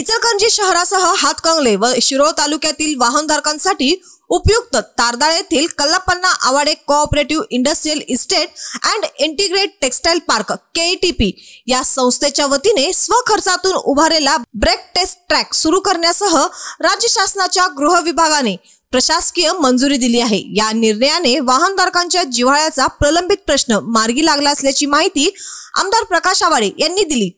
इचलकरंजी शहरासह हातकंगले व शिरोळ तालुक्यातील वाहनधारकांसाठी उपयुक्त तारदाळ येथील Kallappanna Awade cooperative industrial estate and integrate textile park P या संस्थेच्या वतीने स्वखर्चातून उभारलेला ब्रेक टेस्ट ट्रॅक सुरू करण्यासह राज्य शासनाच्या गृह विभागाने प्रशासकीय मंजुरी दिली आहे या निर्णयाने वाहनधारकांच्या जिव्हाळ्याचा प्रलंबित प्रश्न मार्गी लागला असल्याची माहिती आमदार प्रकाश आवाडे यांनी दिली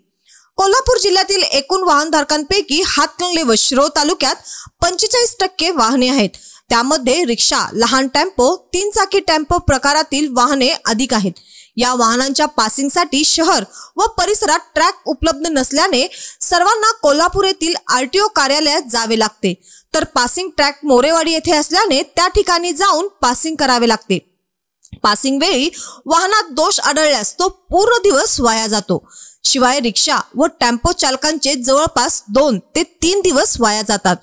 कोल्हापूर जिल्ह्यातील एकूण वाहनधारकांपैकी हातकंगले व शिरो तालुक्यात पंचेचाळीस टक्के वाहने आहेत त्यामध्ये रिक्षा लहान टेम्पो तीन चाकी टेम्पो प्रकारातील वाहने अधिक आहेत या वाहनांच्या पासिंगसाठी शहर व परिसरात ट्रॅक उपलब्ध नसल्याने सर्वांना कोल्हापूर येथील आरटीओ कार्यालयात जावे लागते तर पासिंग ट्रॅक मोरेवाडी येथे असल्याने त्या ठिकाणी जाऊन पासिंग करावे लागते पासिंग वेळी वाहनात दोष आढळल्यास तो पूर्ण दिवस वाया जातो शिवाय रिक्षा व टेम्पो चालकांचे जवळपास दोन ते तीन दिवस वाया जातात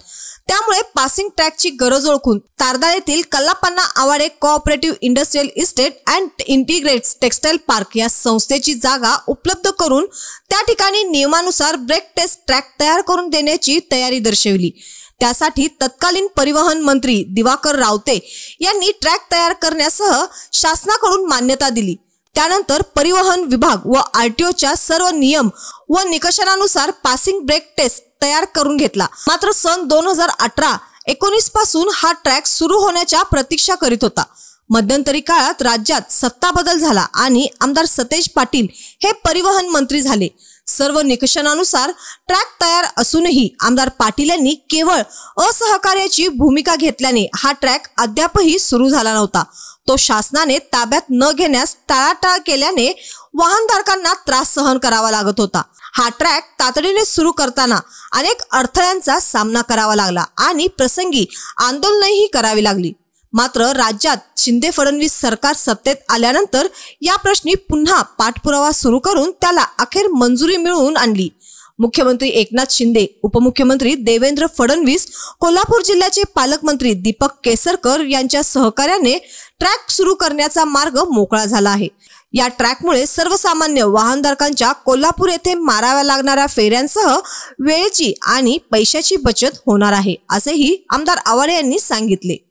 त्यामुळे पासिंग ट्रॅकची गरज ओळखून तारदा येथील Kallappanna Awade cooperative industrial estate and integrate textile park या संस्थेची जागा उपलब्ध करून त्या ठिकाणी नियमानुसार ब्रेक टेस्ट ट्रॅक तयार करून देण्याची तयारी दर्शवली त्यासाठी तत्कालीन परिवहन मंत्री दिवाकर रावते यांनी ट्रॅक तयार करण्यासह शासनाकडून मान्यता दिली त्यानंतर परिवहन विभाग व आरटीओच्या सर्व नियम व निकषांनुसार पासिंग ब्रेक टेस्ट तयार करून घेतला मात्र सन दोन हजार अठरा एकोणीस पासून हा ट्रॅक सुरू होण्याच्या प्रतीक्षा करीत होता मध्यंतरी काळात राज्यात सत्ता बदल झाला आणि आमदार सतेज पाटील हे परिवहन मंत्री झाले सर्व निकषानुसार ट्रॅक तयार असूनही आमदार पाटील यांनी केवळ असहकार्याची भूमिका घेतल्याने हा ट्रॅक अद्यापही सुरू झाला नव्हता तो शासनाने ताब्यात न घेण्यास टाळाटाळ केल्याने वाहनधारकांना त्रास सहन करावा लागत होता हा ट्रॅक तातडीने सुरू करताना अनेक अडथळ्यांचा सामना करावा लागला आणि प्रसंगी आंदोलनही करावी लागली मात्र राज्यात शिंदे फडणवीस सरकार सत्तेत आल्यानंतर या प्रश्नी पुन्हा पाठपुरावा सुरू करून त्याला अखेर मंजुरी मिळवून आणली मुख्यमंत्री एकनाथ शिंदे उपमुख्यमंत्री देवेंद्र फडणवीस कोल्हापूर जिल्ह्याचे पालकमंत्री दीपक केसरकर यांच्या सहकार्याने ट्रॅक सुरू करण्याचा मार्ग मोकळा झाला आहे या ट्रॅकमुळे सर्वसामान्य वाहनधारकांच्या कोल्हापूर येथे माराव्या लागणाऱ्या फेऱ्यांसह वेळेची आणि पैशाची बचत होणार आहे असेही आमदार आवाडे यांनी सांगितले